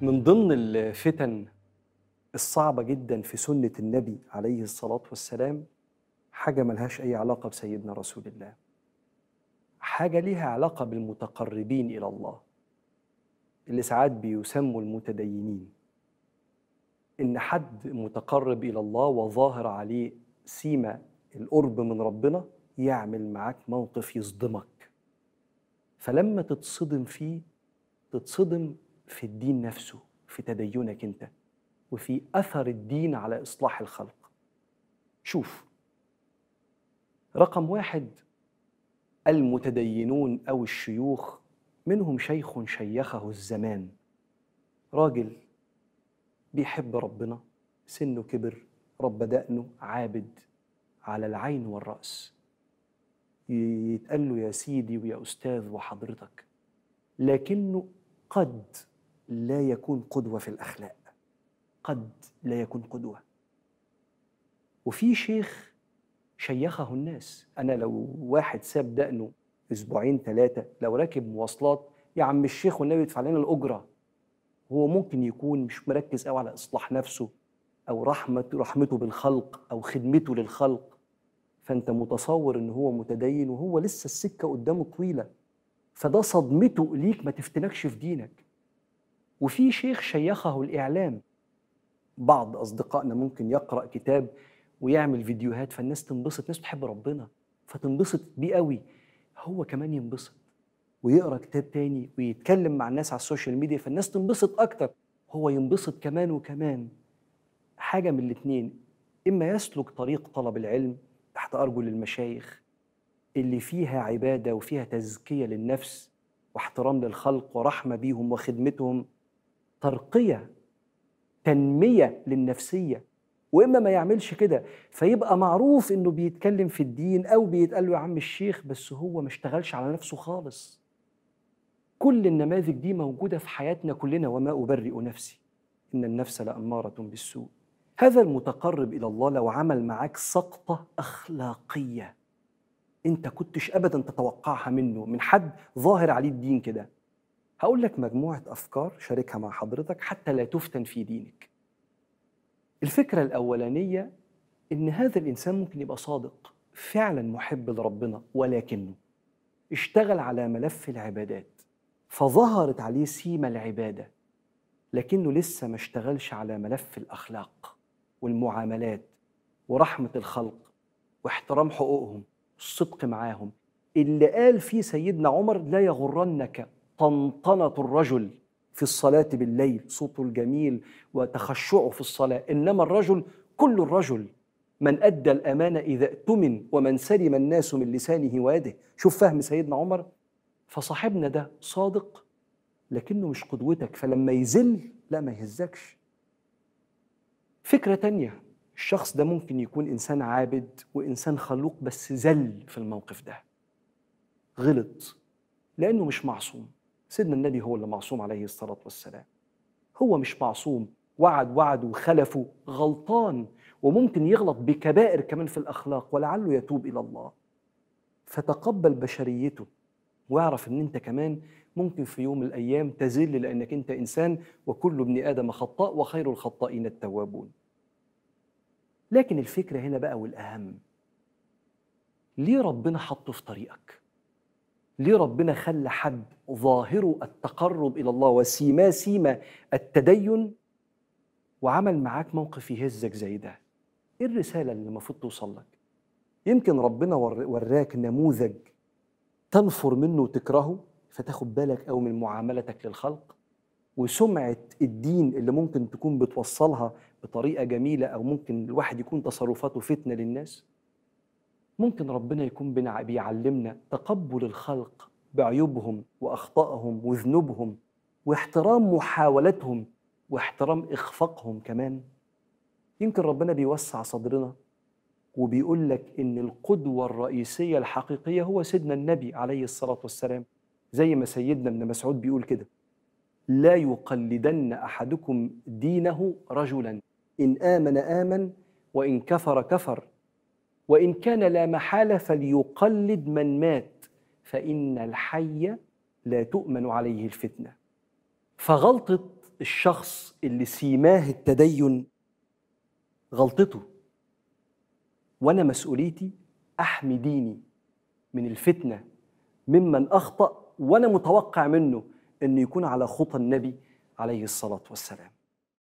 من ضمن الفتن الصعبة جدا في سنة النبي عليه الصلاة والسلام حاجة ملهاش أي علاقة بسيدنا رسول الله حاجة ليها علاقة بالمتقربين إلى الله اللي ساعات بيسموا المتدينين إن حد متقرب إلى الله وظاهر عليه سيمة القرب من ربنا يعمل معاك موقف يصدمك فلما تتصدم فيه تتصدم في الدين نفسه في تدينك انت وفي اثر الدين على اصلاح الخلق شوف رقم واحد المتدينون او الشيوخ منهم شيخ شيخه الزمان راجل بيحب ربنا سنه كبر رب دقنه عابد على العين والراس يتقال له يا سيدي ويا استاذ وحضرتك لكنه قد لا يكون قدوه في الاخلاق قد لا يكون قدوه وفي شيخ شيخه الناس انا لو واحد ساب دقنه اسبوعين ثلاثه لو راكب مواصلات يا عم الشيخ والنبي يدفع لنا الاجره هو ممكن يكون مش مركز قوي على اصلاح نفسه او رحمه رحمته بالخلق او خدمته للخلق فانت متصور ان هو متدين وهو لسه السكه قدامه طويله فده صدمته ليك ما تفتنكش في دينك وفي شيخ شيخه الإعلام بعض أصدقائنا ممكن يقرأ كتاب ويعمل فيديوهات فالناس تنبسط ناس بتحب ربنا فتنبسط بيه قوي هو كمان ينبسط ويقرا كتاب تاني ويتكلم مع الناس على السوشيال ميديا فالناس تنبسط اكتر هو ينبسط كمان وكمان حاجه من الاثنين اما يسلك طريق طلب العلم تحت ارجل المشايخ اللي فيها عباده وفيها تزكيه للنفس واحترام للخلق ورحمه بيهم وخدمتهم ترقيه تنميه للنفسيه واما ما يعملش كده فيبقى معروف انه بيتكلم في الدين او بيتقال له يا عم الشيخ بس هو ما اشتغلش على نفسه خالص كل النماذج دي موجوده في حياتنا كلنا وما ابرئ نفسي ان النفس لاماره بالسوء هذا المتقرب الى الله لو عمل معاك سقطه اخلاقيه انت كنتش ابدا تتوقعها منه من حد ظاهر عليه الدين كده هقول لك مجموعة أفكار شاركها مع حضرتك حتى لا تفتن في دينك الفكرة الأولانية إن هذا الإنسان ممكن يبقى صادق فعلا محب لربنا ولكنه اشتغل على ملف العبادات فظهرت عليه سيما العبادة لكنه لسه ما اشتغلش على ملف الأخلاق والمعاملات ورحمة الخلق واحترام حقوقهم الصدق معاهم اللي قال فيه سيدنا عمر لا يغرنك طنطنة الرجل في الصلاة بالليل صوته الجميل وتخشعه في الصلاة إنما الرجل كل الرجل من أدى الأمانة إذا اؤتمن ومن سلم الناس من لسانه ويده شوف فهم سيدنا عمر فصاحبنا ده صادق لكنه مش قدوتك فلما يزل لا ما يهزكش فكرة تانية الشخص ده ممكن يكون إنسان عابد وإنسان خلوق بس زل في الموقف ده غلط لأنه مش معصوم سيدنا النبي هو اللي معصوم عليه الصلاة والسلام هو مش معصوم وعد وعد وخلفه غلطان وممكن يغلط بكبائر كمان في الأخلاق ولعله يتوب إلى الله فتقبل بشريته واعرف ان انت كمان ممكن في يوم من الايام تزل لانك انت انسان وكل ابن ادم خطاء وخير الخطائين التوابون لكن الفكره هنا بقى والاهم ليه ربنا حطه في طريقك ليه ربنا خلى حد ظاهره التقرب الى الله وسيما سيما التدين وعمل معاك موقف يهزك زي ده ايه الرساله اللي المفروض توصل لك يمكن ربنا وراك نموذج تنفر منه وتكرهه فتاخد بالك قوي من معاملتك للخلق وسمعة الدين اللي ممكن تكون بتوصلها بطريقة جميلة أو ممكن الواحد يكون تصرفاته فتنة للناس ممكن ربنا يكون بيعلمنا تقبل الخلق بعيوبهم واخطائهم وذنوبهم واحترام محاولاتهم واحترام اخفاقهم كمان يمكن ربنا بيوسع صدرنا وبيقول لك ان القدوه الرئيسيه الحقيقيه هو سيدنا النبي عليه الصلاه والسلام زي ما سيدنا ابن مسعود بيقول كده لا يقلدن احدكم دينه رجلا ان امن امن وان كفر كفر وإن كان لا محالة فليقلد من مات فإن الحي لا تؤمن عليه الفتنة فغلطة الشخص اللي سيماه التدين غلطته وأنا مسؤوليتي أحمي ديني من الفتنة ممن أخطأ وأنا متوقع منه أن يكون على خطى النبي عليه الصلاة والسلام